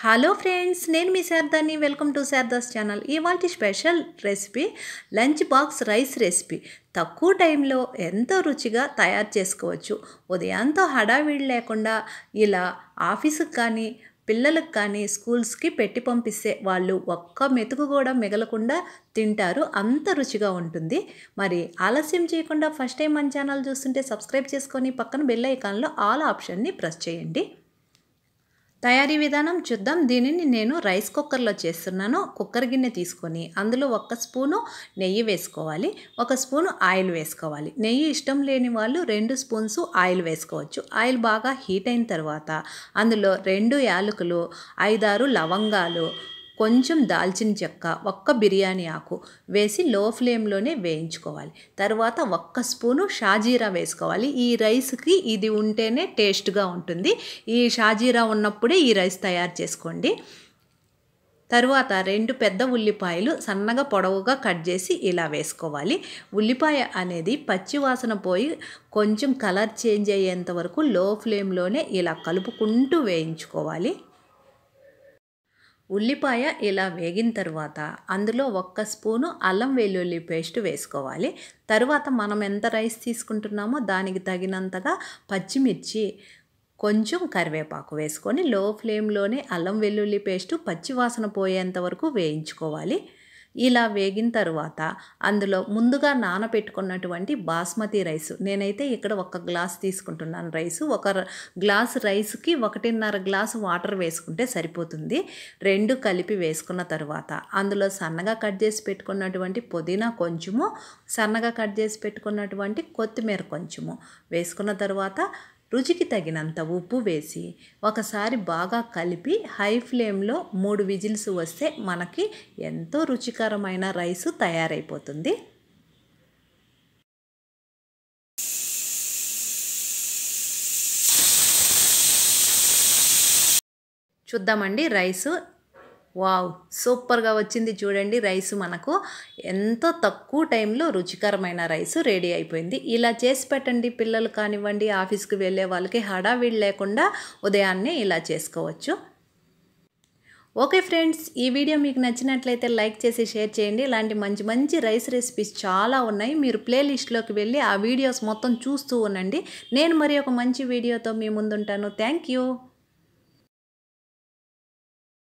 hello friends నేను మీ శారదాని వెల్కమ్ టు శారదాస్ ఛానల్ ఇవాళ special recipe lunch box rice recipe తక్కువ టైంలో ఎంతో రుచిగా తయారు చేసుకోవచ్చు ఉదయంతో హడావిడి లేకుండా ఇలా ఆఫీసుకు కానీ పిల్లలకు కానీ స్కూల్స్కి పెట్టి పంపిస్తే వాళ్ళు ఒక్క మెతుకు కూడా మిగలకుండా తింటారు అంత రుచిగా ఉంటుంది మరి ఆలస్యం చేయకుండా ఫస్ట్ టైం మన ఛానల్ చూస్తుంటే సబ్స్క్రైబ్ చేసుకొని పక్కన బెల్ ఐకాన్లో ఆల్ ఆప్షన్ని ప్రెస్ చేయండి తయారీ విధానం చూద్దాం దీనిని నేను రైస్ కుక్కర్లో చేస్తున్నాను కుక్కర్ గిన్నె తీసుకొని అందులో ఒక స్పూను నెయ్యి వేసుకోవాలి ఒక స్పూను ఆయిల్ వేసుకోవాలి నెయ్యి ఇష్టం లేని వాళ్ళు రెండు స్పూన్స్ ఆయిల్ వేసుకోవచ్చు ఆయిల్ బాగా హీట్ అయిన తర్వాత అందులో రెండు యాలకులు ఐదారు లవంగాలు కొంచెం దాల్చిన చెక్క ఒక్క బిర్యానీ ఆకు వేసి లో ఫ్లేమ్లోనే వేయించుకోవాలి తర్వాత ఒక్క స్పూను షాజీరా వేసుకోవాలి ఈ రైస్కి ఇది ఉంటేనే టేస్ట్గా ఉంటుంది ఈ షాజీరా ఉన్నప్పుడే ఈ రైస్ తయారు చేసుకోండి తరువాత రెండు పెద్ద ఉల్లిపాయలు సన్నగా పొడవుగా కట్ చేసి ఇలా వేసుకోవాలి ఉల్లిపాయ అనేది పచ్చివాసన పోయి కొంచెం కలర్ చేంజ్ అయ్యేంత వరకు లో ఫ్లేమ్లోనే ఇలా కలుపుకుంటూ వేయించుకోవాలి ఉల్లిపాయ ఇలా వేగిన తర్వాత అందులో ఒక్క స్పూను అల్లం వెల్లుల్లి పేస్ట్ వేసుకోవాలి తర్వాత మనం ఎంత రైస్ తీసుకుంటున్నామో దానికి తగినంతగా పచ్చిమిర్చి కొంచెం కరివేపాకు వేసుకొని లో ఫ్లేమ్లోనే అల్లం వెల్లుల్లి పేస్టు పచ్చివాసన పోయేంత వరకు వేయించుకోవాలి ఇలా వేగిన తర్వాత అందులో ముందుగా నానబెట్టుకున్నటువంటి బాస్మతి రైస్ నేనైతే ఇక్కడ ఒక గ్లాస్ తీసుకుంటున్నాను రైస్ ఒక గ్లాస్ రైస్కి ఒకటిన్నర గ్లాసు వాటర్ వేసుకుంటే సరిపోతుంది రెండు కలిపి వేసుకున్న తర్వాత అందులో సన్నగా కట్ చేసి పెట్టుకున్నటువంటి పుదీనా కొంచెము సన్నగా కట్ చేసి పెట్టుకున్నటువంటి కొత్తిమీర కొంచెము వేసుకున్న తర్వాత రుచికి తగినంత ఉప్పు వేసి ఒకసారి బాగా కలిపి హై ఫ్లేమ్లో మూడు విజిల్స్ వస్తే మనకి ఎంతో రుచికరమైన రైస్ తయారైపోతుంది చూద్దామండి రైసు వావ్ సూపర్గా వచ్చింది చూడండి రైస్ మనకు ఎంతో తక్కువ టైంలో రుచికరమైన రైస్ రెడీ అయిపోయింది ఇలా చేసి పెట్టండి పిల్లలు కానివ్వండి ఆఫీస్కి వెళ్ళే వాళ్ళకి హడావిడి లేకుండా ఉదయాన్నే ఇలా చేసుకోవచ్చు ఓకే ఫ్రెండ్స్ ఈ వీడియో మీకు నచ్చినట్లయితే లైక్ చేసి షేర్ చేయండి ఇలాంటి మంచి మంచి రైస్ రెసిపీస్ చాలా ఉన్నాయి మీరు ప్లేలిస్ట్లోకి వెళ్ళి ఆ వీడియోస్ మొత్తం చూస్తూ ఉండండి నేను మరి ఒక మంచి వీడియోతో మీ ముందుంటాను థ్యాంక్ యూ